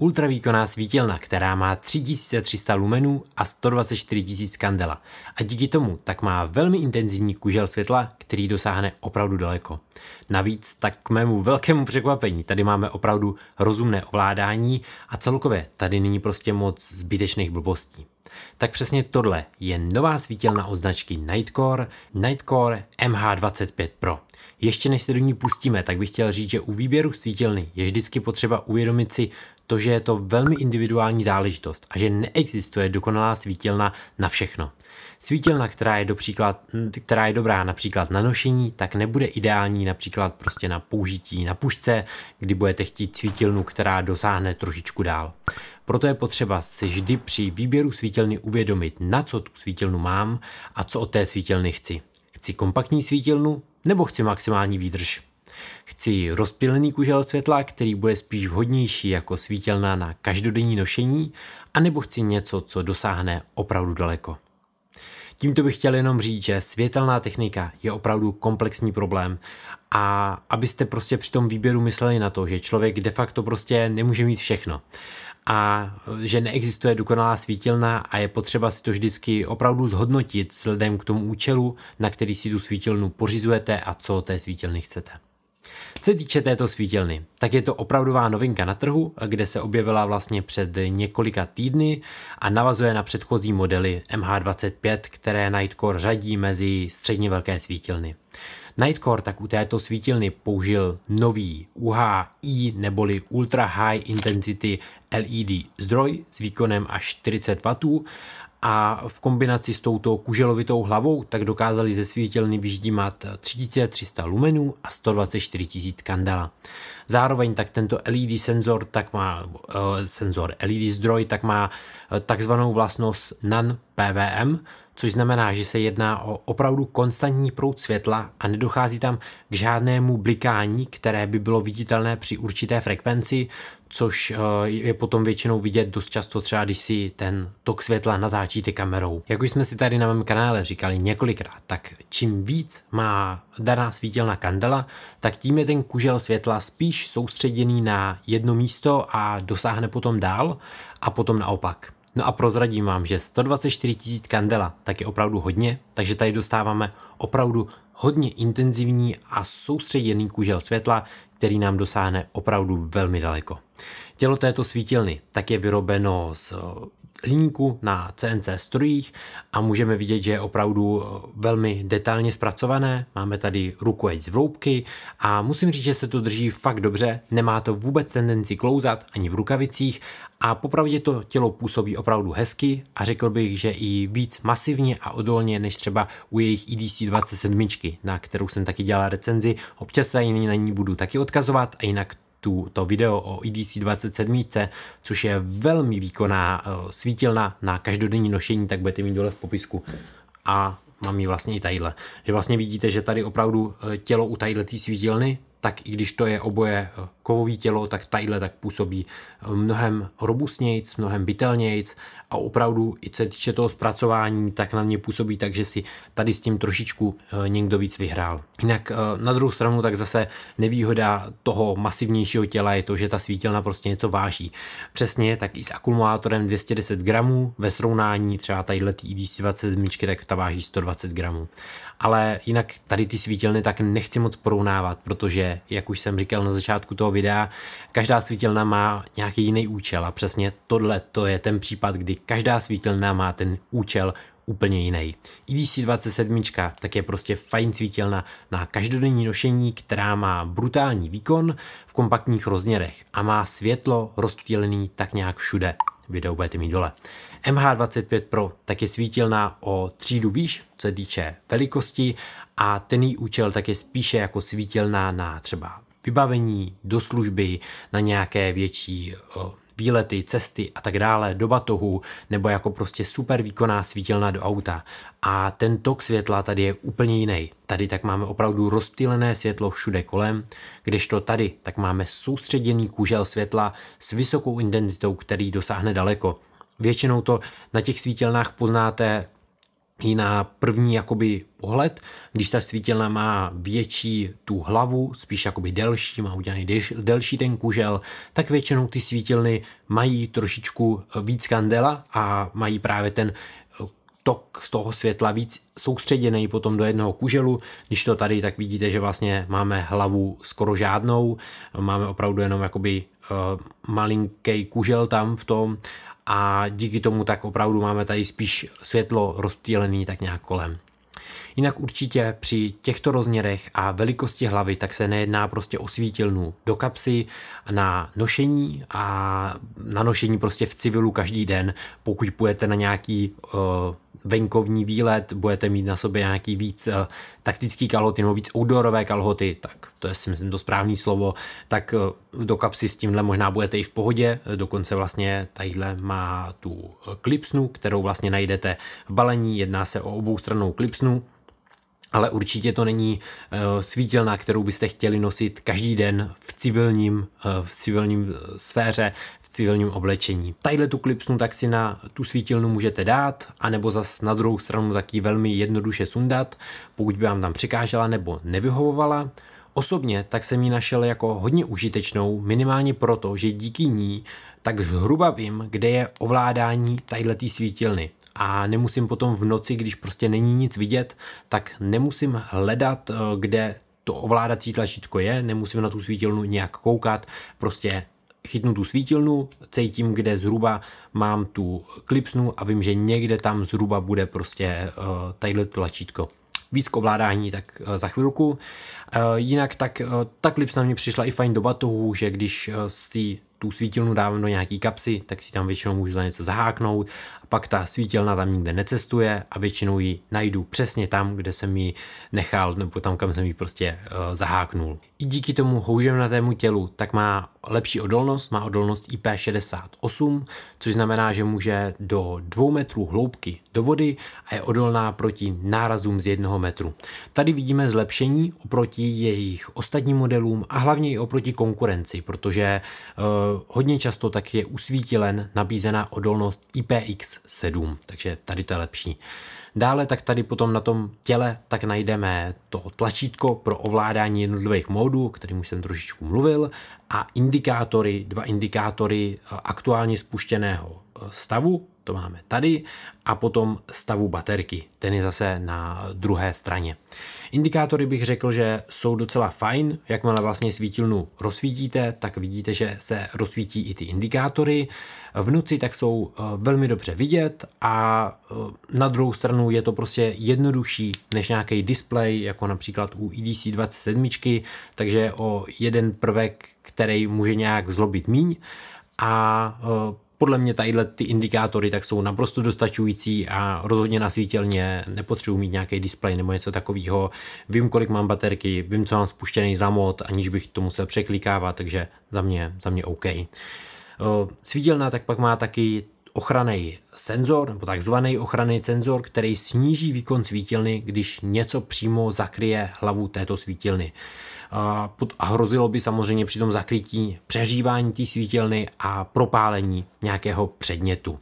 Ultravýkonná svítilna, která má 3300 lumenů a 124 000 kandela a díky tomu tak má velmi intenzivní kužel světla, který dosáhne opravdu daleko. Navíc tak k mému velkému překvapení tady máme opravdu rozumné ovládání a celkově tady není prostě moc zbytečných blbostí. Tak přesně tohle je nová svítilna od značky Nightcore, Nightcore MH25 Pro. Ještě než se do ní pustíme, tak bych chtěl říct, že u výběru svítilny je vždycky potřeba uvědomit si, to, že je to velmi individuální záležitost a že neexistuje dokonalá svítilna na všechno. Svítilna, která je, dopříklad, hm, která je dobrá například na nošení, tak nebude ideální například prostě na použití na pušce, kdy budete chtít svítilnu, která dosáhne trošičku dál. Proto je potřeba si vždy při výběru svítilny uvědomit, na co tu svítilnu mám a co od té svítilny chci. Chci kompaktní svítilnu nebo chci maximální výdrž? Chci rozpílený kužel světla, který bude spíš vhodnější jako svítilna na každodenní nošení, anebo chci něco, co dosáhne opravdu daleko. Tímto bych chtěl jenom říct, že světelná technika je opravdu komplexní problém a abyste prostě při tom výběru mysleli na to, že člověk de facto prostě nemůže mít všechno a e, že neexistuje dokonalá svítilna a je potřeba si to vždycky opravdu zhodnotit vzhledem k tomu účelu, na který si tu svítilnu pořizujete a co té svítilny chcete. Co se týče této svítilny, tak je to opravdová novinka na trhu, kde se objevila vlastně před několika týdny a navazuje na předchozí modely MH25, které Nightcore řadí mezi středně velké svítilny. Nightcore tak u této svítilny použil nový UHI neboli Ultra High Intensity LED zdroj s výkonem až 40 W a v kombinaci s touto kuželovitou hlavou tak dokázali ze svítilny vyždímat 3300 lumenů a 124 000 kandela. Zároveň tak tento LED senzor, tak má eh, senzor LED zdroj, tak má eh, takzvanou vlastnost NAN PVM, což znamená, že se jedná o opravdu konstantní proud světla a nedochází tam k žádnému blikání, které by bylo viditelné při určité frekvenci, což eh, je potom většinou vidět dost často třeba, když si ten tok světla natáčíte kamerou. Jak už jsme si tady na mém kanále říkali několikrát, tak čím víc má daná svítilná kandela, tak tím je ten kužel světla spíš spíš soustředěný na jedno místo a dosáhne potom dál a potom naopak. No a prozradím vám, že 124 tisíc kandela tak je opravdu hodně, takže tady dostáváme opravdu hodně intenzivní a soustředěný kužel světla, který nám dosáhne opravdu velmi daleko. Tělo této svítilny tak je vyrobeno z eh, hliníku na CNC strojích a můžeme vidět, že je opravdu eh, velmi detailně zpracované. Máme tady rukojeť z vroubky a musím říct, že se to drží fakt dobře, nemá to vůbec tendenci klouzat ani v rukavicích a popravdě to tělo působí opravdu hezky a řekl bych, že i víc masivně a odolně než třeba u jejich e EDC 27, na kterou jsem taky dělal recenzi. Občas se na ní budu taky odkazovat a jinak tu, to video o e EDC 27, což je velmi výkonná eh, svítilna na každodenní nošení, tak budete mít dole v popisku. A mám ji vlastně i tadyhle. Že vlastně vidíte, že tady opravdu eh, tělo u tadyhle svítilny, tak i když to je oboje eh, kovové tělo, tak tadyhle tak působí mnohem robustnějc, mnohem bytelnějc a opravdu i co se týče toho zpracování, tak na mě působí tak, že si tady s tím trošičku eh, někdo víc vyhrál. Jinak eh, na druhou stranu tak zase nevýhoda toho masivnějšího těla je to, že ta svítilna prostě něco váží. Přesně tak i s akumulátorem 210 gramů ve srovnání třeba tadyhle EDC 27, tak ta váží 120 gramů. Ale jinak tady ty svítilny tak nechci moc porovnávat, protože jak už jsem říkal na začátku toho videa. Každá svítilna má nějaký jiný účel a přesně tohle to je ten případ, kdy každá svítilna má ten účel úplně jiný. E EDC 27 tak je prostě fajn svítilna na každodenní nošení, která má brutální výkon v kompaktních rozměrech a má světlo rozptýlený tak nějak všude. Video budete mít dole. MH25 Pro tak je svítilná o třídu výš, co se týče velikosti a ten účel tak je spíše jako svítilná na třeba vybavení, do služby, na nějaké větší výlety, cesty a tak dále, do batohu, nebo jako prostě super výkonná svítilna do auta. A ten tok světla tady je úplně jiný. Tady tak máme opravdu rozptýlené světlo všude kolem, kdežto tady tak máme soustředěný kůžel světla s vysokou intenzitou, který dosáhne daleko. Většinou to na těch svítilnách poznáte i na první jakoby pohled, když ta svítilna má větší tu hlavu, spíš jakoby delší, má udělaný delší, delší ten kužel, tak většinou ty svítilny mají trošičku víc kandela a mají právě ten eh, tok z toho světla víc soustředěný potom do jednoho kuželu. Když to tady, tak vidíte, že vlastně máme hlavu skoro žádnou, máme opravdu jenom jakoby eh, malinký kužel tam v tom a díky tomu tak opravdu máme tady spíš světlo rozptýlený tak nějak kolem. Jinak určitě při těchto rozměrech a velikosti hlavy tak se nejedná prostě o svítilnu do kapsy na nošení a na nošení prostě v civilu každý den, pokud půjdete na nějaký uh, venkovní výlet, budete mít na sobě nějaký víc eh, taktický kalhoty nebo víc outdoorové kalhoty, tak to je si myslím to správné slovo, tak eh, do kapsy s tímhle možná budete i v pohodě, dokonce vlastně tadyhle má tu eh, klipsnu, kterou vlastně najdete v balení, jedná se o obou stranou klipsnu, ale určitě to není eh, svítilna, kterou byste chtěli nosit každý den v civilním, eh, v civilním eh, sféře, v civilním oblečení. Tadyhle tu klipsnu tak si na tu svítilnu můžete dát, anebo zas na druhou stranu taky velmi jednoduše sundat, pokud by vám tam překážela nebo nevyhovovala. Osobně tak jsem ji našel jako hodně užitečnou, minimálně proto, že díky ní tak zhruba vím, kde je ovládání tadyhle svítilny a nemusím potom v noci, když prostě není nic vidět, tak nemusím hledat, eh, kde to ovládací tlačítko je, nemusím na tu svítilnu nějak koukat, prostě chytnu tu svítilnu, cítím, kde zhruba mám tu klipsnu a vím, že někde tam zhruba bude prostě uh, tadyhle tlačítko. Víc k ovládání tak uh, za chvilku. Uh, jinak tak uh, ta klipsna mě přišla i fajn do batohu, že když si tu svítilnu dávám do nějaký kapsy, tak si tam většinou můžu za něco zaháknout a pak ta svítilna tam nikde necestuje a většinou ji najdu přesně tam, kde jsem ji nechal nebo tam, kam jsem ji prostě uh, zaháknul i díky tomu houževnatému tělu, tak má lepší odolnost, má odolnost IP68, což znamená, že může do 2 metrů hloubky do vody a je odolná proti nárazům z 1 metru. Tady vidíme zlepšení oproti jejich ostatním modelům a hlavně i oproti konkurenci, protože eh, hodně často tak je usvítilen nabízená odolnost IPX7, takže tady to je lepší. Dále tak tady potom na tom těle tak najdeme to tlačítko pro ovládání jednotlivých módů, o kterým už jsem trošičku mluvil, a indikátory, dva indikátory eh, aktuálně spuštěného eh, stavu to máme tady, a potom stavu baterky, ten je zase na druhé straně. Indikátory bych řekl, že jsou docela fajn, jakmile vlastně svítilnu rozsvítíte, tak vidíte, že se rozsvítí i ty indikátory. V noci tak jsou eh, velmi dobře vidět a eh, na druhou stranu je to prostě jednodušší než nějaký displej, jako například u e EDC 27, takže o jeden prvek, který může nějak zlobit míň a eh, podle mě tadyhle ty indikátory tak jsou naprosto dostačující a rozhodně na svítilně nepotřebuji mít nějaký displej nebo něco takového. Vím, kolik mám baterky, vím, co mám spuštěný za mod, aniž bych to musel překlikávat, takže za mě, za mě OK. Eh, Svítilna tak pak má taky ochranný senzor, nebo takzvaný ochranný senzor, který sníží výkon svítilny, když něco přímo zakryje hlavu této svítilny a, hrozilo by samozřejmě při tom zakrytí přehřívání té svítilny a propálení nějakého předmětu.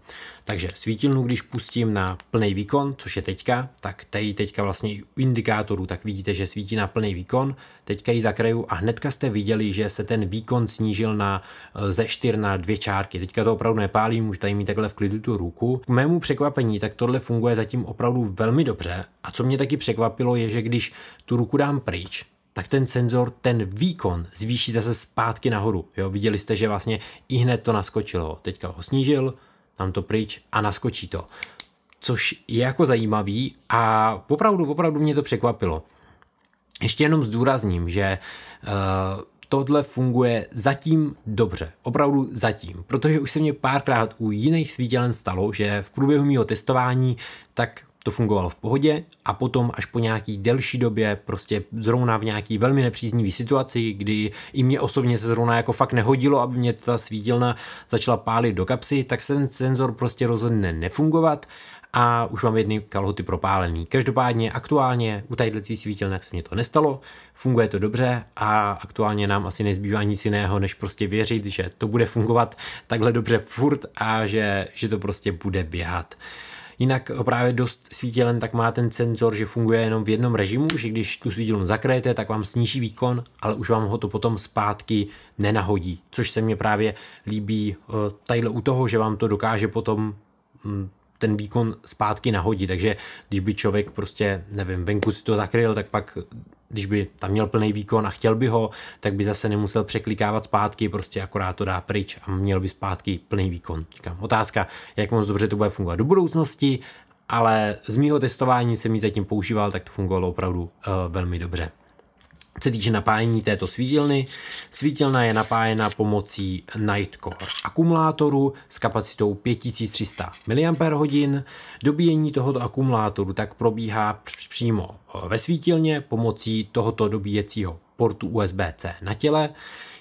Takže svítilnu, když pustím na plný výkon, což je teďka, tak tady teďka vlastně i u indikátorů, tak vidíte, že svítí na plný výkon, teďka ji zakraju a hnedka jste viděli, že se ten výkon snížil na e, ze 4 na dvě čárky. Teďka to opravdu nepálí, můžu tady mít takhle v klidu tu ruku. K mému překvapení, tak tohle funguje zatím opravdu velmi dobře a co mě taky překvapilo je, že když tu ruku dám pryč, tak ten senzor ten výkon zvýší zase zpátky nahoru. Jo, viděli jste, že vlastně i hned to naskočilo. Teďka ho snížil, tam to pryč a naskočí to. Což je jako zajímavý a opravdu, opravdu mě to překvapilo. Ještě jenom zdůrazním, že uh, tohle funguje zatím dobře, opravdu zatím, protože už se mě párkrát u jiných svítělen stalo, že v průběhu mého testování tak to fungovalo v pohodě a potom až po nějaký delší době, prostě zrovna v nějaký velmi nepříznivý situaci, kdy i mě osobně se zrovna jako fakt nehodilo, aby mě ta svítilna začala pálit do kapsy, tak ten senzor prostě rozhodne nefungovat a už mám jedny kalhoty propálený. Každopádně aktuálně u tadyhle svítilnek se mě to nestalo, funguje to dobře a aktuálně nám asi nezbývá nic jiného, než prostě věřit, že to bude fungovat takhle dobře furt a že, že to prostě bude běhat. Jinak eh, právě dost svítělen tak má ten senzor, že funguje jenom v jednom režimu, že když tu svítilnu zakrajete, tak vám sníží výkon, ale už vám ho to potom zpátky nenahodí, což se mně právě líbí eh, tadyhle u toho, že vám to dokáže potom hm, ten výkon zpátky nahodit. takže když by člověk prostě, nevím, venku si to zakryl, tak pak když by tam měl plný výkon a chtěl by ho, tak by zase nemusel překlikávat zpátky, prostě akorát to dá pryč a měl by zpátky plný výkon. Říkám, otázka, jak moc dobře to bude fungovat do budoucnosti, ale z mýho testování jsem ji zatím používal, tak to fungovalo opravdu uh, velmi dobře se týče napájení této svítilny, svítilna je napájena pomocí Nightcore akumulátoru s kapacitou 5300 mAh. Dobíjení tohoto akumulátoru tak probíhá přímo eh, ve svítilně pomocí tohoto dobíjecího portu USB-C na těle.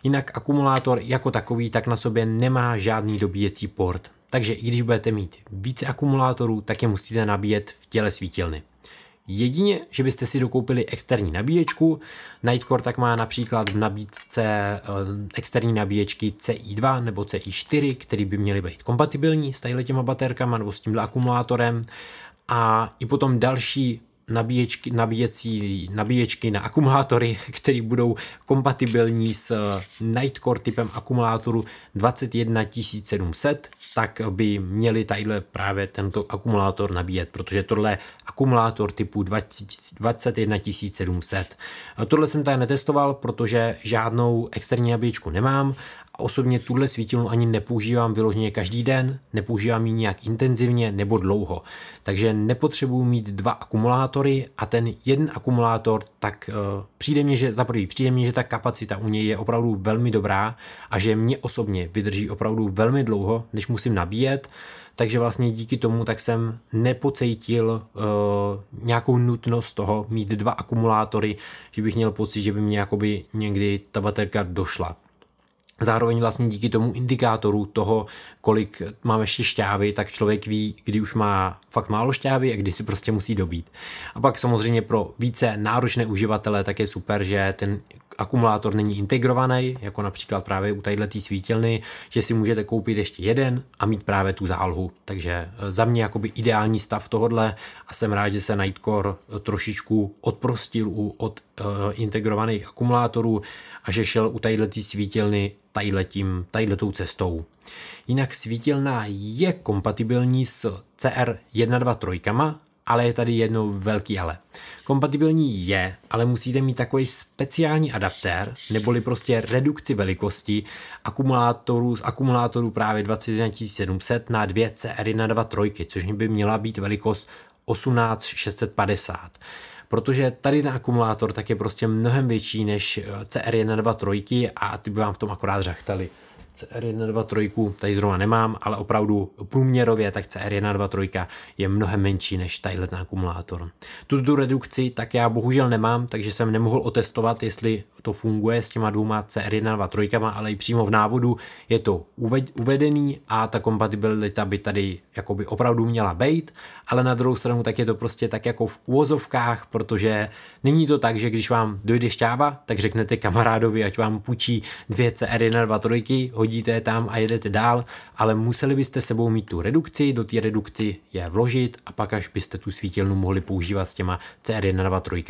Jinak akumulátor jako takový tak na sobě nemá žádný dobíjecí port. Takže i když budete mít více akumulátorů, tak je musíte nabíjet v těle svítilny jedině, že byste si dokoupili externí nabíječku. Nightcore tak má například v nabídce eh, externí nabíječky CI2 nebo CI4, které by měly být kompatibilní s těma baterkama nebo s tímhle akumulátorem. A i potom další nabíječky, nabíjecí, nabíječky na akumulátory, které budou kompatibilní s eh, Nightcore typem akumulátoru 21700, tak by měli tadyhle právě tento akumulátor nabíjet, protože tohle je akumulátor typu 20, 21700. Eh, tohle jsem tady netestoval, protože žádnou externí nabíječku nemám a osobně tuhle svítilnu ani nepoužívám vyloženě každý den, nepoužívám ji nějak intenzivně nebo dlouho. Takže nepotřebuji mít dva akumulátory a ten jeden akumulátor, tak eh, přijde mně, že za prvý přijde mně, že ta kapacita u něj je opravdu velmi dobrá a že mě osobně vydrží opravdu velmi dlouho, než musím nabíjet takže vlastně díky tomu tak jsem nepocítil uh, eh, nějakou nutnost toho mít dva akumulátory, že bych měl pocit, že by mě jakoby někdy ta baterka došla. Zároveň vlastně díky tomu indikátoru toho, kolik máme ještě šťávy, tak člověk ví, kdy už má fakt málo šťávy a kdy si prostě musí dobít. A pak samozřejmě pro více náročné uživatele tak je super, že ten akumulátor není integrovaný, jako například právě u této svítilny, že si můžete koupit ještě jeden a mít právě tu zálohu. Takže e, za mě jakoby ideální stav tohodle a jsem rád, že se Nightcore e, trošičku odprostil u, od uh, integrovaných akumulátorů a že šel u této svítilny tadyhletou cestou. Jinak svítilna je kompatibilní s CR123, ale je tady jedno velký ale. Kompatibilní je, ale musíte mít takový speciální adaptér, neboli prostě redukci velikosti akumulátoru z akumulátoru právě 21700 na 2 CR1 trojky, což by měla být velikost 18650 protože tady na akumulátor tak je prostě mnohem větší než CR1 dva trojky a ty by vám v tom akorát řachtali. CR1, 2, 3 tady zrovna nemám, ale opravdu průměrově tak CR1, 2, 3 je mnohem menší než tadyhle ten akumulátor. Tuto redukci tak já bohužel nemám, takže jsem nemohl otestovat, jestli to funguje s těma dvouma CR1, 2, 3, ale i přímo v návodu je to uvedený a ta kompatibilita by tady jakoby opravdu měla být, ale na druhou stranu tak je to prostě tak jako v úvozovkách, protože není to tak, že když vám dojde šťáva, tak řeknete kamarádovi, ať vám půjčí dvě CR1, 2, 3, hodíte je tam a jedete dál, ale museli byste sebou mít tu redukci, do té redukci je vložit a pak až byste tu svítilnu mohli používat s těma CR1, 2, 3.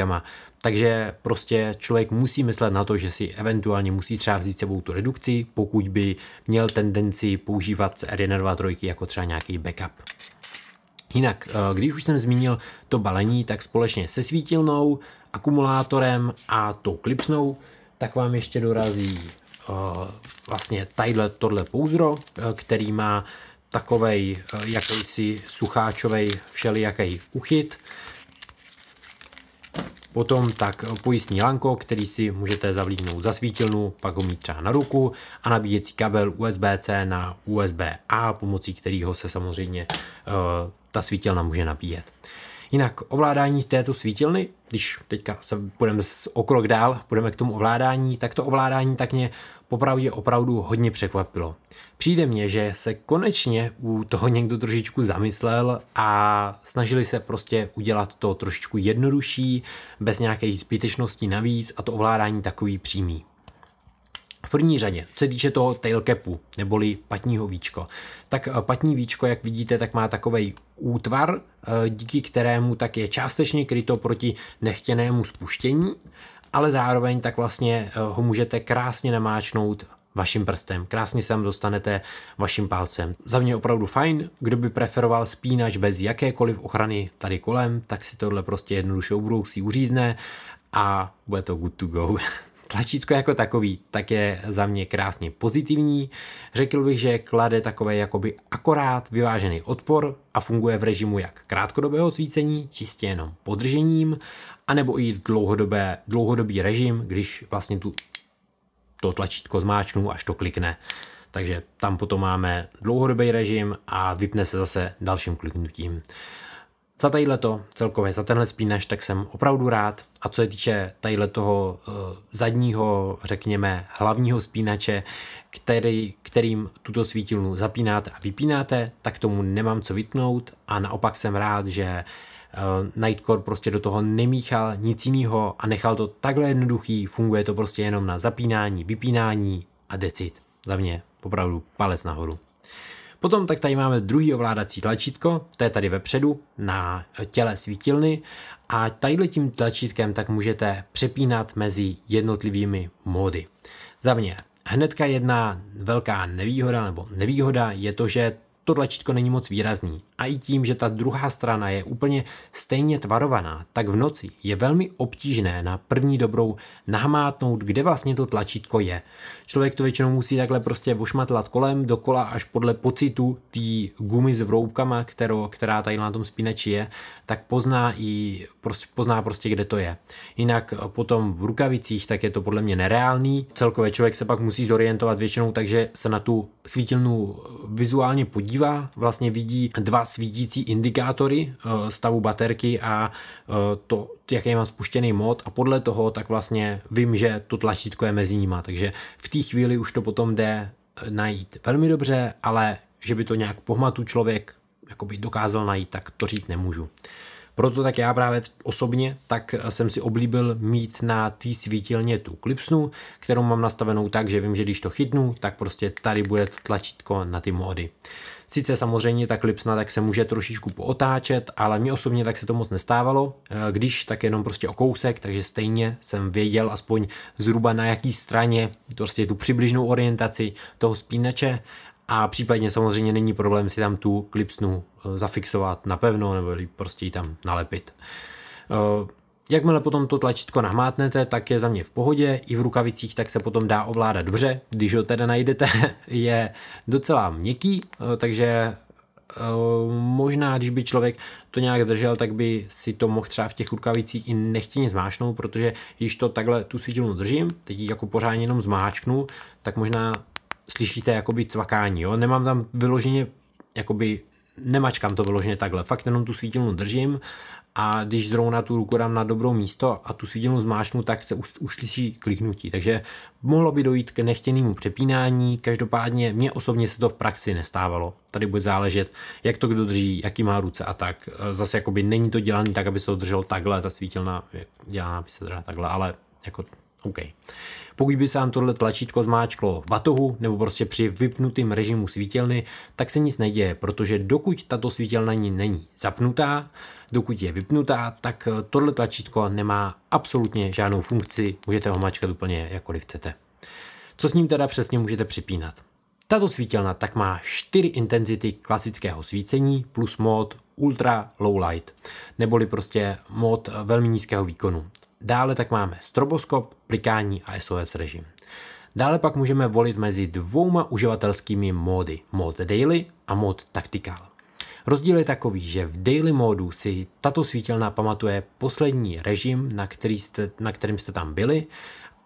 Takže prostě člověk musí myslet na to, že si eventuálně musí třeba vzít sebou tu redukci, pokud by měl tendenci používat CR1, 2, 3 jako třeba nějaký backup. Jinak, eh, když už jsem zmínil to balení, tak společně se svítilnou, akumulátorem a tou klipsnou, tak vám ještě dorazí Eh, vlastně tadyhle tohle pouzdro, eh, který má takovej eh, jakýsi sucháčovej všelijakej uchyt. Potom tak pojistní lanko, který si můžete zavlíknout za svítilnu, pak ho mít třeba na ruku a nabíjecí kabel USB-C na USB-A, pomocí kterého se samozřejmě ta svítilna může nabíjet. Jinak ovládání této svítilny, když teďka se půjdeme z okrok dál, půjdeme k tomu ovládání, tak to ovládání tak mě popravdě opravdu hodně překvapilo. Přijde mně, že se konečně u toho někdo trošičku zamyslel a snažili se prostě udělat to trošičku jednodušší, bez nějakých zbytečností navíc a to ovládání takový přímý. V první řadě, co se týče toho tailcapu, neboli patního víčko, tak eh, patní víčko, jak vidíte, tak má takový útvar, eh, díky kterému tak je částečně kryto proti nechtěnému spuštění, ale zároveň tak vlastně eh, ho můžete krásně namáčnout vaším prstem. Krásně sem dostanete vaším palcem. Za mě opravdu fajn. Kdo by preferoval spínač bez jakékoliv ochrany tady kolem, tak si tohle prostě jednoduše obrousí uřízne a bude to good to go. Tlačítko jako takový tak je za mě krásně pozitivní. Řekl bych, že klade takový jakoby akorát vyvážený odpor a funguje v režimu jak krátkodobého svícení, čistě jenom podržením, anebo i dlouhodobé, dlouhodobý režim, když vlastně tu, to tlačítko zmáčknu, až to klikne. Takže tam potom máme dlouhodobý režim a vypne se zase dalším kliknutím. Za to, celkově, za tenhle spínač, tak jsem opravdu rád. A co je týče tadyhle toho uh, zadního, řekněme, hlavního spínače, který, kterým tuto svítilnu zapínáte a vypínáte, tak tomu nemám co vytnout a naopak jsem rád, že uh, Nightcore prostě do toho nemíchal nic jiného a nechal to takhle jednoduchý, funguje to prostě jenom na zapínání, vypínání a decit. Za mě opravdu palec nahoru. Potom tak tady máme druhý ovládací tlačítko, to je tady vepředu na těle svítilny a tadyhle tím tlačítkem tak můžete přepínat mezi jednotlivými módy. Za mě hnedka jedna velká nevýhoda nebo nevýhoda je to, že to tlačítko není moc výrazný. A i tím, že ta druhá strana je úplně stejně tvarovaná, tak v noci je velmi obtížné na první dobrou nahmátnout, kde vlastně to tlačítko je. Člověk to většinou musí takhle prostě vošmatlat kolem, dokola až podle pocitu té gumy s vroubkama, kterou, která tady na tom spínači je, tak pozná, i, prostě, pozná prostě, kde to je. Jinak potom v rukavicích, tak je to podle mě nereálný. Celkově člověk se pak musí zorientovat většinou, takže se na tu svítilnu vizuálně podívá, vlastně vidí dva svítící indikátory eh, stavu baterky a eh, to, jaký mám spuštěný mod a podle toho tak vlastně vím, že to tlačítko je mezi nima, takže v té chvíli už to potom jde eh, najít velmi dobře, ale že by to nějak pohmatu člověk jakoby dokázal najít, tak to říct nemůžu. Proto tak já právě osobně tak jsem si oblíbil mít na té svítilně tu klipsnu, kterou mám nastavenou tak, že vím, že když to chytnu, tak prostě tady bude tlačítko na ty módy. Sice samozřejmě ta klipsna tak se může trošičku pootáčet, ale mě osobně tak se to moc nestávalo, eh, když tak jenom prostě o kousek, takže stejně jsem věděl aspoň zhruba na jaký straně prostě tu přibližnou orientaci toho spínače a případně samozřejmě není problém si tam tu klipsnu eh, zafixovat napevno nebo prostě ji tam nalepit. Eh, jakmile potom to tlačítko nahmátnete, tak je za mě v pohodě, i v rukavicích tak se potom dá ovládat dobře, když ho teda najdete, je docela měkký, eh, takže možná, když by člověk to nějak držel, tak by si to mohl třeba v těch rukavicích i nechtěně zmáčknout, protože když to takhle tu svítilnu držím, teď ji jako pořád jenom zmáčknu, tak možná slyšíte jakoby cvakání, jo? Nemám tam vyloženě, jakoby nemačkám to vyloženě takhle, fakt jenom tu svítilnu držím a když zrovna tu ruku dám na dobrou místo a tu svítilnu zmášnu, tak se uslyší kliknutí. Takže mohlo by dojít k nechtěnému přepínání, každopádně mně osobně se to v praxi nestávalo. Tady bude záležet, jak to kdo drží, jaký má ruce a tak. Zase jakoby není to dělané tak, aby se to drželo takhle, ta svítilna dělaná by se držela takhle, ale jako OK. Pokud by se vám tohle tlačítko zmáčklo v batohu nebo prostě při vypnutém režimu svítilny, tak se nic neděje, protože dokud tato svítilna není zapnutá, dokud je vypnutá, tak eh, tohle tlačítko nemá absolutně žádnou funkci, můžete ho mačkat úplně jakkoliv chcete. Co s ním teda přesně můžete připínat? Tato svítilna tak má 4 intenzity klasického svícení plus mod ultra low light, neboli prostě mod eh, velmi nízkého výkonu. Dále tak máme stroboskop, plikání a SOS režim. Dále pak můžeme volit mezi dvouma uživatelskými módy, mod Daily a mod Tactical. Rozdíl je takový, že v daily módu si tato svítilna pamatuje poslední režim, na, který jste, na kterým jste tam byli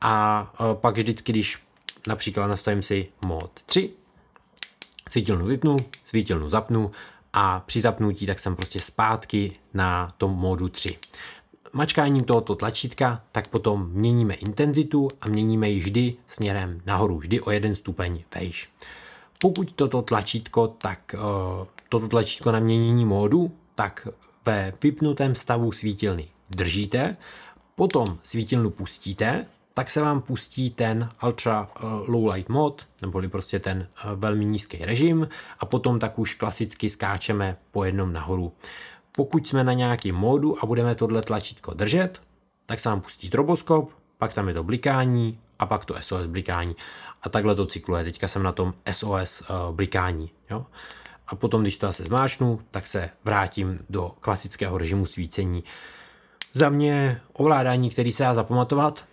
a e, pak vždycky, když například nastavím si mod 3, svítilnu vypnu, svítilnu zapnu a při zapnutí tak jsem prostě zpátky na tom módu 3 mačkáním tohoto tlačítka tak potom měníme intenzitu a měníme ji vždy směrem nahoru, vždy o jeden stupeň vejš. Pokud toto tlačítko, tak, eh, toto tlačítko na měnění módu, tak ve vypnutém stavu svítilny držíte, potom svítilnu pustíte, tak se vám pustí ten Ultra eh, Low Light mod, neboli prostě ten eh, velmi nízký režim a potom tak už klasicky skáčeme po jednom nahoru. Pokud jsme na nějakém módu a budeme tohle tlačítko držet, tak se nám pustí troboskop, pak tam je to blikání a pak to SOS blikání. A takhle to cykluje. Teďka jsem na tom SOS eh, blikání. Jo? A potom, když to zase zmáčnu, tak se vrátím do klasického režimu svícení. Za mě ovládání, který se dá zapamatovat,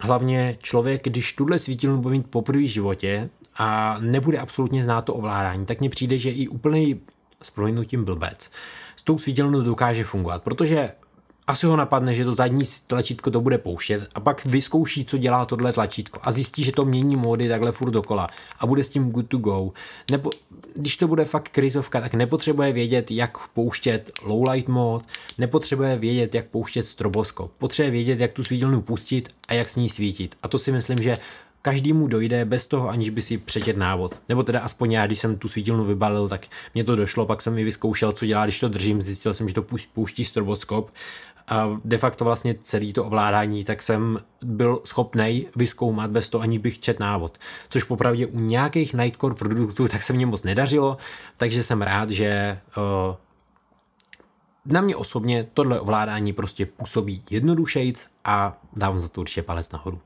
hlavně člověk, když tuhle svítilnu bude mít poprvé v životě a nebude absolutně znát to ovládání, tak mně přijde, že i úplný s proměnutím blbec s tou svítilnou dokáže fungovat, protože asi ho napadne, že to zadní tlačítko to bude pouštět a pak vyzkouší, co dělá tohle tlačítko a zjistí, že to mění módy takhle furt dokola a bude s tím good to go. Nebo když to bude fakt krizovka, tak nepotřebuje vědět, jak pouštět low light mod, nepotřebuje vědět, jak pouštět stroboskop, potřebuje vědět, jak tu svítilnu pustit a jak s ní svítit. A to si myslím, že každému dojde bez toho, aniž by si přečet návod. Nebo teda aspoň já, když jsem tu svítilnu vybalil, tak mě to došlo, pak jsem mi vyzkoušel, co dělá, když to držím, zjistil jsem, že to pouští stroboskop a de facto vlastně celý to ovládání, tak jsem byl schopný vyskoumat bez toho, ani bych čet návod. Což popravdě u nějakých Nightcore produktů tak se mně moc nedařilo, takže jsem rád, že uh, na mě osobně tohle ovládání prostě působí jednodušejc a dávám za to určitě palec nahoru.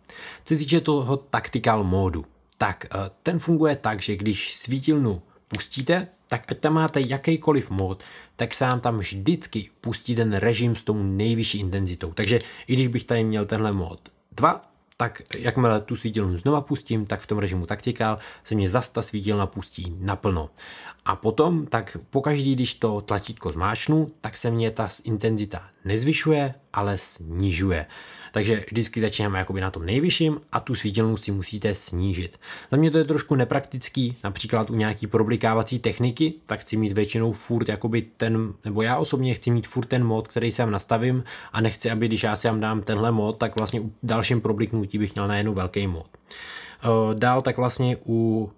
Co se týče toho tactical módu, tak eh, ten funguje tak, že když svítilnu pustíte, tak ať tam máte jakýkoliv mod, tak se vám tam vždycky pustí ten režim s tou nejvyšší intenzitou. Takže i když bych tady měl tenhle mod 2, tak jakmile tu svítilnu znova pustím, tak v tom režimu taktikál se mě zase ta svítilna pustí naplno. A potom, tak pokaždý, když to tlačítko zmáčnu, tak se mě ta intenzita nezvyšuje, ale snižuje. Takže vždycky začínáme jakoby na tom nejvyšším a tu svítilnost si musíte snížit. Za mě to je trošku nepraktický, například u nějaký problikávací techniky, tak chci mít většinou furt jakoby ten, nebo já osobně chci mít furt ten mod, který sem nastavím a nechci, aby když já si vám dám tenhle mod, tak vlastně u dalším probliknutí bych měl najednou velký mod. Eh, dál tak vlastně u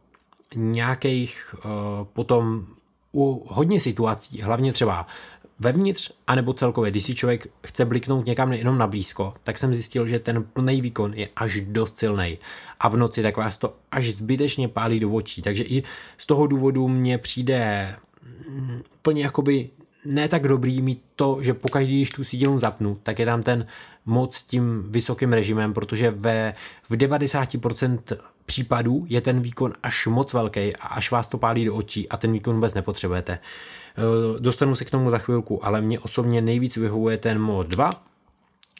nějakých eh, potom u hodně situací, hlavně třeba vevnitř, anebo celkově, když si člověk chce bliknout někam jenom na blízko, tak jsem zjistil, že ten plný výkon je až dost silný. A v noci tak vás to až zbytečně pálí do očí. Takže i z toho důvodu mně přijde mm, úplně jakoby ne tak dobrý mít to, že pokaždý, když tu sídilnu zapnu, tak je tam ten moc s tím vysokým režimem, protože ve, v 90% případů je ten výkon až moc velký a až vás to pálí do očí a ten výkon vůbec nepotřebujete. E, dostanu se k tomu za chvilku, ale mě osobně nejvíc vyhovuje ten mod 2,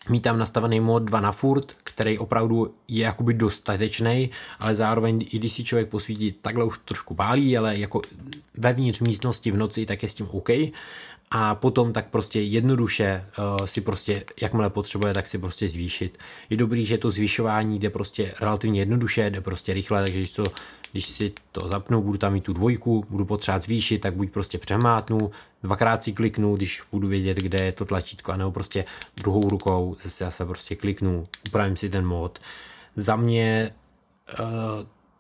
mít tam nastavený mod 2 na furt, který opravdu je jakoby dostatečný, ale zároveň i když si člověk posvítí, takhle už trošku pálí, ale jako vevnitř místnosti v noci, tak je s tím OK a potom tak prostě jednoduše uh, si prostě, jakmile potřebuje, tak si prostě zvýšit. Je dobrý, že to zvyšování jde prostě relativně jednoduše, jde prostě rychle, takže když, to, když si to zapnu, budu tam mít tu dvojku, budu potřebovat zvýšit, tak buď prostě přemátnu, dvakrát si kliknu, když budu vědět, kde je to tlačítko, anebo prostě druhou rukou zase já se prostě kliknu, upravím si ten mod. Za mě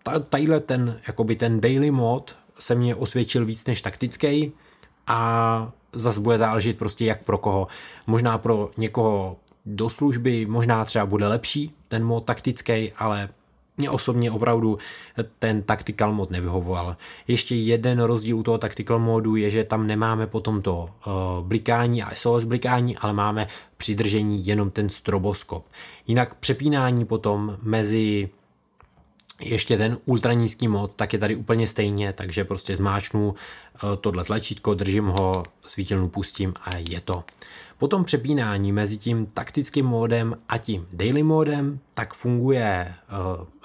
uh, tadyhle ten, jakoby ten daily mod se mě osvědčil víc než taktický a zase bude záležet prostě jak pro koho. Možná pro někoho do služby, možná třeba bude lepší ten mod taktický, ale mě osobně opravdu ten tactical mod nevyhovoval. Ještě jeden rozdíl u toho tactical modu je, že tam nemáme potom to uh, blikání a SOS blikání, ale máme přidržení jenom ten stroboskop. Jinak přepínání potom mezi ještě ten ultranízký mod, tak je tady úplně stejně, takže prostě zmáčknu eh, tohle tlačítko, držím ho, svítilnu pustím a je to. Potom přepínání mezi tím taktickým módem a tím daily módem tak funguje eh,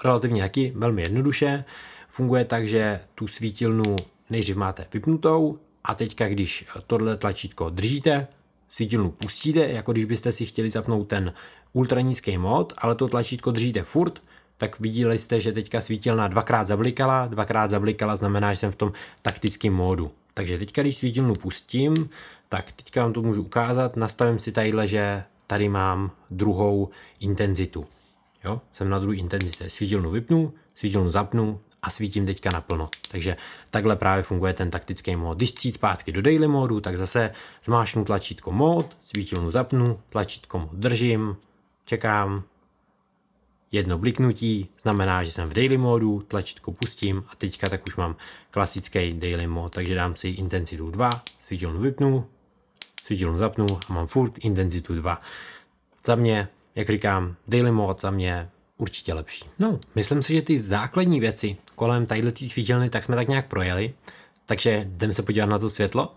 relativně taky velmi jednoduše. Funguje tak, že tu svítilnu nejdřív máte vypnutou a teďka, když eh, tohle tlačítko držíte, svítilnu pustíte, jako když byste si chtěli zapnout ten ultranízký mod, ale to tlačítko držíte furt, tak viděli jste, že teďka svítilna dvakrát zablikala, dvakrát zablikala znamená, že jsem v tom taktickém módu. Takže teďka, když svítilnu pustím, tak teďka vám to můžu ukázat, nastavím si tadyhle, že tady mám druhou intenzitu. Jo? Jsem na druhé intenzitě. Svítilnu vypnu, svítilnu zapnu a svítím teďka naplno. Takže takhle právě funguje ten taktický mód. Když chci zpátky do daily módu, tak zase zmášnu tlačítko mod, svítilnu zapnu, tlačítko mod držím, čekám, jedno bliknutí, znamená, že jsem v daily modu, tlačítko pustím a teďka tak už mám klasický daily mod, takže dám si intenzitu 2, svítilnu vypnu, svítilnu zapnu a mám furt intenzitu 2. Za mě, jak říkám, daily mod za mě určitě lepší. No, myslím si, že ty základní věci kolem tadyhletý svítilny tak jsme tak nějak projeli, takže jdem se podívat na to světlo.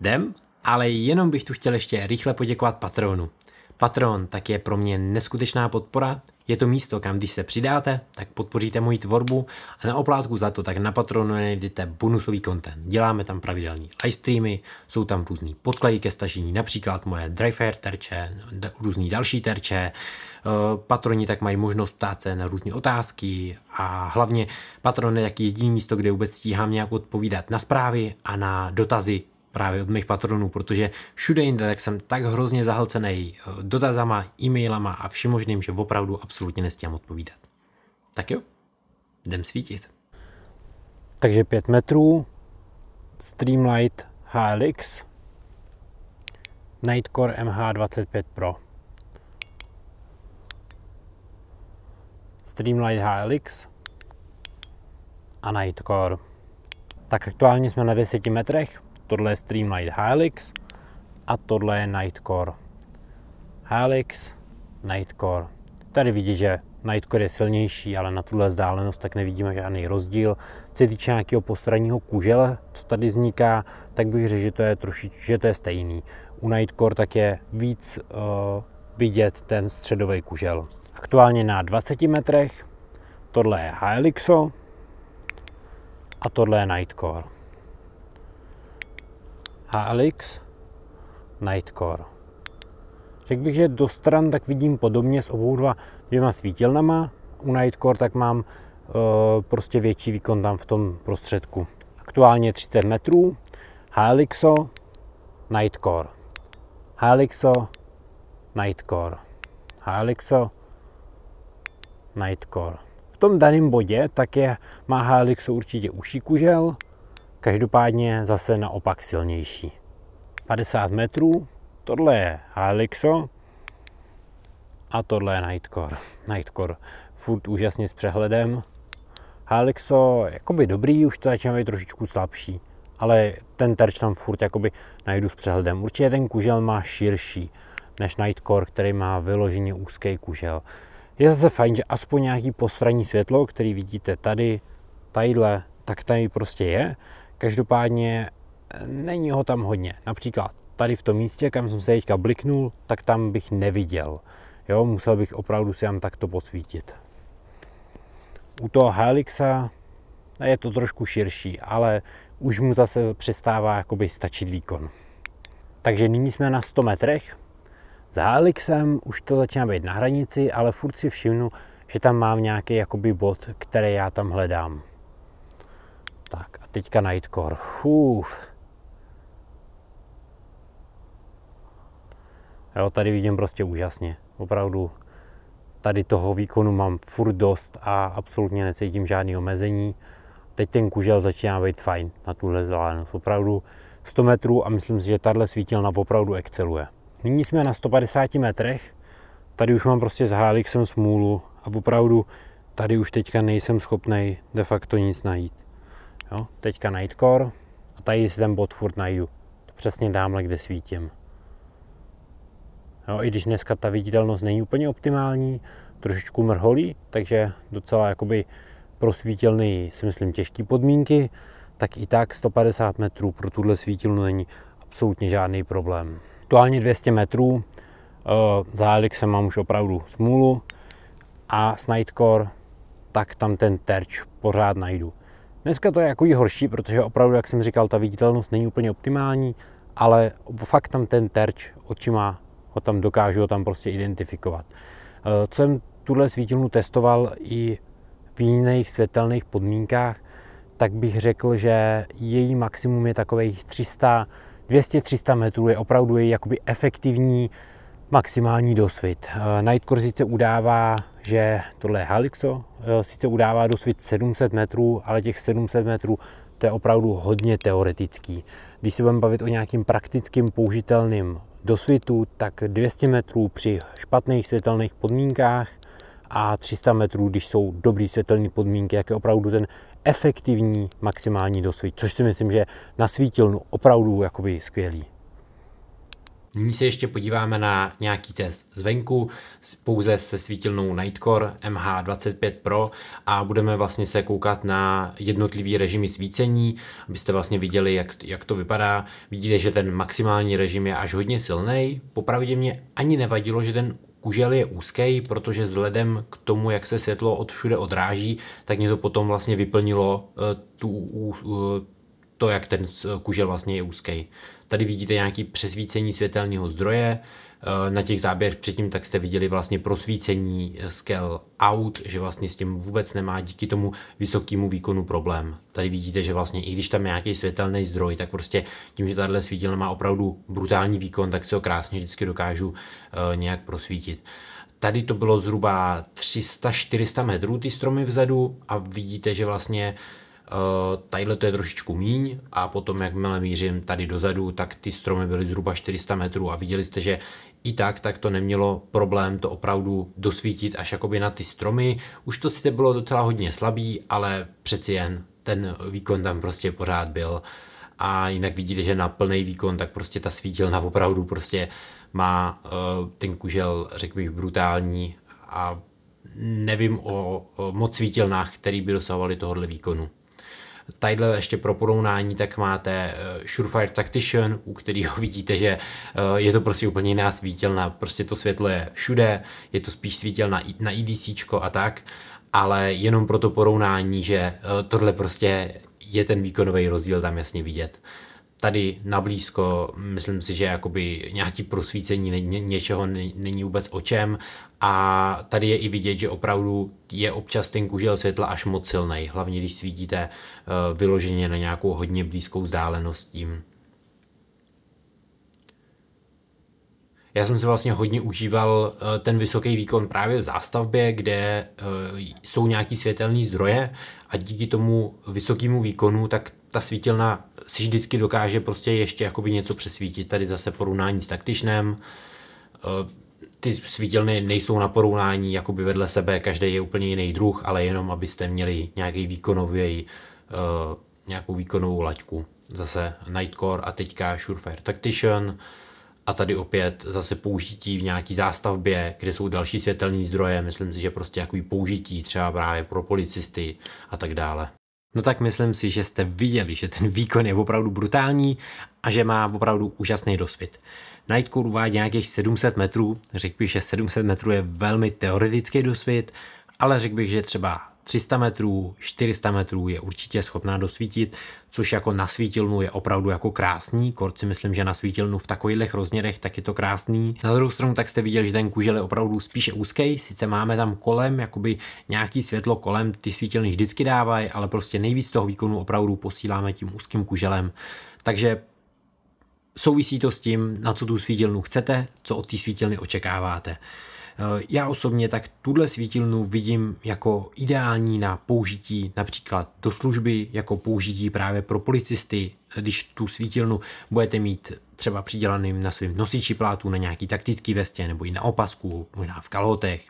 Jdem, ale jenom bych tu chtěl ještě rychle poděkovat Patronu. Patron tak je pro mě neskutečná podpora, je to místo, kam když se přidáte, tak podpoříte moji tvorbu a na oplátku za to tak na Patronu najdete bonusový content. Děláme tam pravidelní streamy, jsou tam různý podklady ke stažení, například moje driver terče, různý další terče. Eh, Patroni tak mají možnost ptát se na různé otázky a hlavně patron je taky jediný místo, kde vůbec stíhám nějak odpovídat na zprávy a na dotazy právě od mých patronů, protože všude jinde tak jsem tak hrozně zahlcený eh, dotazama, e-mailama a vším možným, že opravdu absolutně nestíhám odpovídat. Tak jo, jdem svítit. Takže 5 metrů, Streamlight HLX, Nightcore MH25 Pro. Streamlight HLX a Nightcore. Tak aktuálně jsme na 10 metrech, Tohle je Streamlight Helix a tohle je Nightcore. Helix, Nightcore. Tady vidíte, že Nightcore je silnější, ale na tuhle vzdálenost tak nevidíme žádný rozdíl. Co se týče nějakého postranního kužele, co tady vzniká, tak bych řekl, že to je, troši, že to je stejný. U Nightcore tak je víc uh, vidět ten středový kužel. Aktuálně na 20 metrech, tohle je Helixo a tohle je Nightcore. Alex Nightcore. Řekl bych, že do stran tak vidím podobně s obou dva dvěma svítilnama. U Nightcore tak mám e, prostě větší výkon tam v tom prostředku. Aktuálně 30 metrů, Helixo, Nightcore. Helixo, Nightcore. Helixo, Nightcore. V tom daném bodě tak je, má Helixo určitě uší kužel, Každopádně zase naopak silnější. 50 metrů, tohle je Helixo a tohle je Nightcore. Nightcore furt úžasně s přehledem. Helixo, jakoby dobrý, už to začíná být trošičku slabší, ale ten terč tam furt jakoby najdu s přehledem. Určitě ten kužel má širší než Nightcore, který má vyloženě úzký kužel. Je zase fajn, že aspoň nějaký postranní světlo, který vidíte tady, tadyhle, tak tady prostě je. Každopádně eh, není ho tam hodně. Například tady v tom místě, kam jsem se teďka bliknul, tak tam bych neviděl. Jo, musel bych opravdu si tam takto posvítit. U toho Helixa eh, je to trošku širší, ale už mu zase přestává jakoby stačit výkon. Takže nyní jsme na 100 metrech. Za Helixem už to začíná být na hranici, ale furt si všimnu, že tam mám nějaký jakoby bod, který já tam hledám. Tak a teďka najít kor. Uf. Jo, tady vidím prostě úžasně. Opravdu tady toho výkonu mám furt dost a absolutně necítím žádný omezení. Teď ten kužel začíná být fajn na tuhle vzdálenost. Opravdu 100 metrů a myslím si, že tahle svítilna opravdu exceluje. Nyní jsme na 150 metrech. Tady už mám prostě zahálík, jsem smůlu a opravdu tady už teďka nejsem schopnej de facto nic najít. Jo? Teďka Nightcore a tady si ten bod furt najdu. To přesně dámhle, kde svítím. Jo, I když dneska ta viditelnost není úplně optimální, trošičku mrholí, takže docela jakoby prosvítilný, si myslím, těžký podmínky, tak i tak 150 metrů pro tuhle svítilnu není absolutně žádný problém. Aktuálně 200 metrů, eh, za se mám už opravdu smůlu a s Nightcore, tak tam ten terč pořád najdu. Dneska to je jako horší, protože opravdu, jak jsem říkal, ta viditelnost není úplně optimální, ale fakt tam ten terč očima ho tam dokážu ho tam prostě identifikovat. Eh, co jsem tuhle svítilnu testoval i v jiných světelných podmínkách, tak bych řekl, že její maximum je takových 300, 200-300 metrů, je opravdu její jakoby efektivní maximální dosvit. Eh, Nightcore sice udává že tohle je Halixo, eh, sice udává dosvit 700 metrů, ale těch 700 metrů to je opravdu hodně teoretický. Když se budeme bavit o nějakým praktickým použitelným dosvitu, tak 200 metrů při špatných světelných podmínkách a 300 metrů, když jsou dobrý světelné podmínky, jak je opravdu ten efektivní maximální dosvit, což si myslím, že na svítilnu opravdu jakoby skvělý. Nyní se ještě podíváme na nějaký test zvenku, pouze se svítilnou Nightcore MH25 Pro a budeme vlastně se koukat na jednotlivý režimy svícení, abyste vlastně viděli, jak, jak to vypadá. Vidíte, že ten maximální režim je až hodně silný. Popravdě mě ani nevadilo, že ten kužel je úzký, protože vzhledem k tomu, jak se světlo od všude odráží, tak mě to potom vlastně vyplnilo eh, tu, to, jak ten kužel vlastně je úzký. Tady vidíte nějaké přesvícení světelného zdroje, eh, na těch záběrech předtím tak jste viděli vlastně prosvícení skel out, že vlastně s tím vůbec nemá díky tomu vysokému výkonu problém. Tady vidíte, že vlastně i když tam je nějaký světelný zdroj, tak prostě tím, že tahle svítilna má opravdu brutální výkon, tak se ho krásně vždycky dokážu eh, nějak prosvítit. Tady to bylo zhruba 300-400 metrů ty stromy vzadu a vidíte, že vlastně uh, Eh, tadyhle to je trošičku míň a potom, jakmile mířím tady dozadu, tak ty stromy byly zhruba 400 metrů a viděli jste, že i tak, tak to nemělo problém to opravdu dosvítit až jakoby na ty stromy. Už to sice bylo docela hodně slabý, ale přeci jen ten výkon tam prostě pořád byl. A jinak vidíte, že na plný výkon, tak prostě ta svítilna opravdu prostě má eh, ten kužel, řekl bych, brutální a nevím o, o moc svítilnách, který by dosahovaly tohohle výkonu tadyhle ještě pro porovnání, tak máte eh, Surefire Tactician, u kterého vidíte, že eh, je to prostě úplně jiná svítilna, prostě to světlo je všude, je to spíš svítilna na EDC a tak, ale jenom pro to porovnání, že eh, tohle prostě je ten výkonový rozdíl tam jasně vidět tady nablízko, mm, myslím si, že jakoby nějaký prosvícení ně, něčeho není vůbec o čem a tady je i vidět, že opravdu je občas ten kužel světla až moc silný, hlavně když svítíte eh, vyloženě na nějakou hodně blízkou vzdálenost tím. Já jsem si vlastně hodně užíval eh, ten vysoký výkon právě v zástavbě, kde eh, jsou nějaký světelné zdroje a díky tomu vysokému výkonu, tak ta svítilna si vždycky dokáže prostě ještě jakoby něco přesvítit. Tady zase porovnání s taktičném ty svítilny nejsou na porovnání jakoby vedle sebe, každý je úplně jiný druh, ale jenom abyste měli nějaký výkonový, uh, eh, nějakou výkonovou laťku. Zase Nightcore a teďka Surefire Tactician a tady opět zase použití v nějaký zástavbě, kde jsou další světelné zdroje, myslím si, že prostě jakový použití třeba právě pro policisty a tak dále. No tak myslím si, že jste viděli, že ten výkon je opravdu brutální a že má opravdu úžasný dosvit. Nightcore uvádí nějakých 700 metrů, řekl bych, že 700 metrů je velmi teoretický dosvit, ale řekl bych, že třeba 300 metrů, 400 metrů je určitě schopná dosvítit, což jako na svítilnu je opravdu jako krásný. Korci myslím, že na svítilnu v takových rozměrech tak je to krásný. Na druhou stranu tak jste viděli, že ten kužel je opravdu spíše úzký, sice máme tam kolem, jakoby nějaký světlo kolem, ty svítilny vždycky dávají, ale prostě nejvíc toho výkonu opravdu posíláme tím úzkým kuželem. Takže Souvisí to s tím, na co tu svítilnu chcete, co od té svítilny očekáváte. Eh, já osobně tak tuhle svítilnu vidím jako ideální na použití například do služby, jako použití právě pro policisty, když tu svítilnu budete mít třeba přidělaným na svém nosiči plátu, na nějaký taktický vestě nebo i na opasku, možná v kalhotech,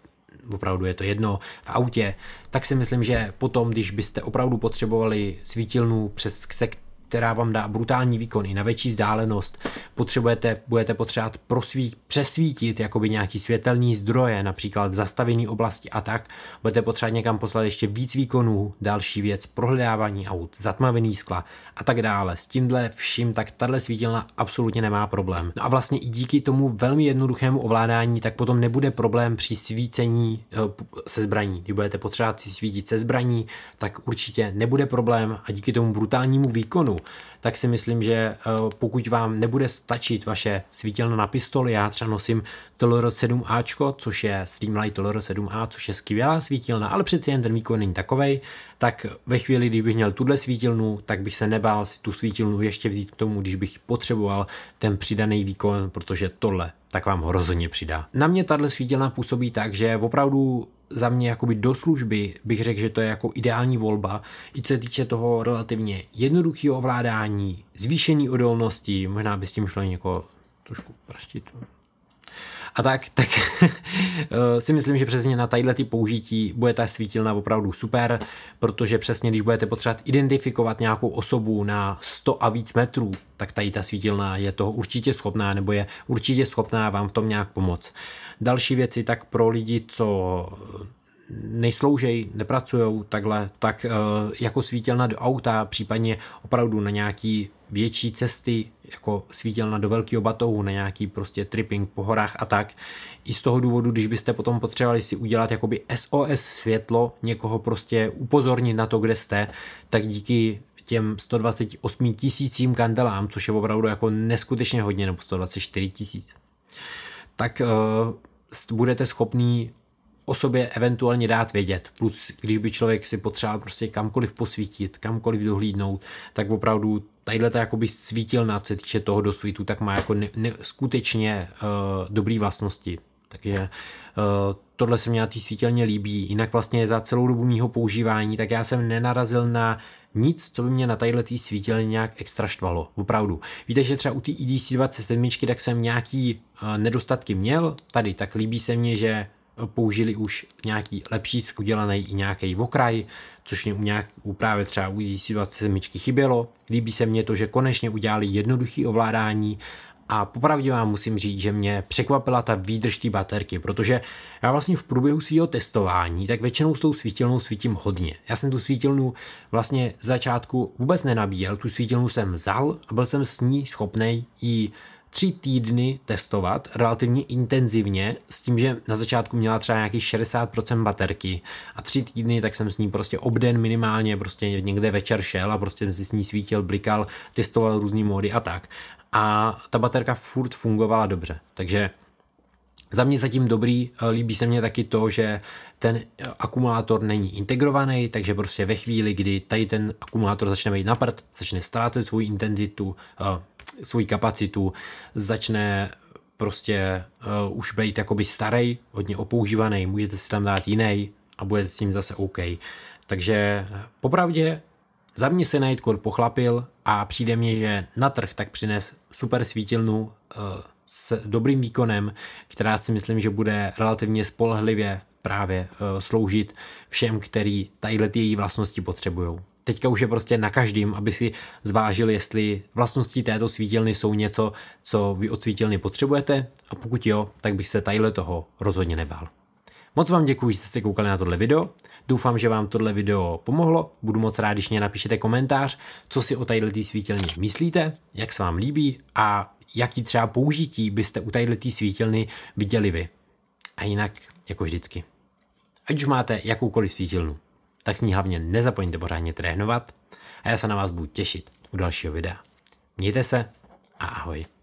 opravdu je to jedno, v autě, tak si myslím, že potom, když byste opravdu potřebovali svítilnu, přes, která vám dá brutální výkony na větší vzdálenost. Potřebujete, budete potřebovat prosví, přesvítit jakoby nějaký světelný zdroje, například zastavení oblasti a tak. Budete potřebovat někam poslat ještě víc výkonů, další věc, prohledávání aut, zatmavený skla a tak dále. S tímhle vším tak tahle svítilna absolutně nemá problém. No a vlastně i díky tomu velmi jednoduchému ovládání, tak potom nebude problém při svícení eh, se zbraní. Když budete potřebovat si svítit se zbraní, tak určitě nebude problém a díky tomu brutálnímu výkonu pistolu, tak si myslím, že eh, pokud vám nebude stačit vaše svítilna na pistoli, já třeba nosím Toloro 7A, což je Streamlight Toloro 7A, což je skvělá svítilna, ale přeci jen ten výkon není takovej, tak ve chvíli, kdy bych měl tuhle svítilnu, tak bych se nebál si tu svítilnu ještě vzít k tomu, když bych potřeboval ten přidaný výkon, protože tohle tak vám ho rozhodně přidá. Na mě tahle svítilna působí tak, že opravdu za mě jakoby do služby bych řekl, že to je jako ideální volba, i co se týče toho relativně jednoduchého ovládání, zvýšení odolnosti, možná by s tím šlo někoho jako trošku praštit a tak, tak eh, si myslím, že přesně na tadyhle ty použití bude ta svítilna opravdu super, protože přesně když budete potřebovat identifikovat nějakou osobu na 100 a víc metrů, tak tady ta svítilna je toho určitě schopná, nebo je určitě schopná vám v tom nějak pomoct. Další věci tak pro lidi, co nejsloužej, nepracujou takhle, tak eh, jako svítilna do auta, případně opravdu na nějaký větší cesty, jako svítilna do velkého batohu, na nějaký prostě tripping po horách a tak. I z toho důvodu, když byste potom potřebovali si udělat jakoby SOS světlo, někoho prostě upozornit na to, kde jste, tak díky těm 128 tisícím kandelám, což je opravdu jako neskutečně hodně, nebo 124 tisíc, tak uh, budete schopný o sobě eventuálně dát vědět. Plus, když by člověk si potřeboval prostě kamkoliv posvítit, kamkoliv dohlídnout, tak opravdu tadyhle ta jakoby svítilna, co se týče toho dosvítu, tak má jako ne, ne, skutečně uh, dobrý vlastnosti. Takže uh, tohle se mě na té svítelně líbí. Jinak vlastně za celou dobu mýho používání, tak já jsem nenarazil na nic, co by mě na tadyhle tý svítilně nějak extra štvalo. Opravdu. Víte, že třeba u té e EDC 27, tak jsem nějaký uh, nedostatky měl. Tady tak líbí se mně, že použili už nějaký lepší udělaný i nějaký okraj, což mě u, nějak, u právě třeba u 27 chybělo. Líbí se mně to, že konečně udělali jednoduchý ovládání a popravdě vám musím říct, že mě překvapila ta výdrž té baterky, protože já vlastně v průběhu svého testování, tak většinou s tou svítilnou svítím hodně. Já jsem tu svítilnu vlastně z začátku vůbec nenabíjel, tu svítilnu jsem vzal a byl jsem s ní schopnej ji tři týdny testovat relativně intenzivně s tím, že na začátku měla třeba nějaký 60% baterky a tři týdny, tak jsem s ní prostě obden minimálně prostě někde večer šel a prostě jsem si s ní svítil, blikal, testoval různý módy a tak. A ta baterka furt fungovala dobře, takže za mě zatím dobrý, eh, líbí se mně taky to, že ten eh, akumulátor není integrovaný, takže prostě ve chvíli, kdy tady ten akumulátor začne být na začne ztrácet svou intenzitu, eh, svůj kapacitu, začne prostě uh, už být jakoby starý, hodně opoužívaný, můžete si tam dát jiný a bude s tím zase OK. Takže popravdě za mě se Nightcore pochlapil a přijde mě, že na trh tak přines super svítilnu uh, s dobrým výkonem, která si myslím, že bude relativně spolehlivě právě uh, sloužit všem, který tadyhle ty její vlastnosti potřebují. Teďka už je prostě na každém, aby si zvážil, jestli vlastnosti této svítilny jsou něco, co vy od svítilny potřebujete a pokud jo, tak bych se tadyhle toho rozhodně nebál. Moc vám děkuji, že jste se koukali na tohle video. Doufám, že vám tohle video pomohlo. Budu moc rád, když mě napíšete komentář, co si o tadyhle svítilně myslíte, jak se vám líbí a jaký třeba použití byste u tadyhle svítilny viděli vy. A jinak, jako vždycky. Ať už máte jakoukoliv svítilnu tak s ní hlavně nezapomeňte pořádně trénovat a já se na vás budu těšit u dalšího videa. Mějte se a ahoj.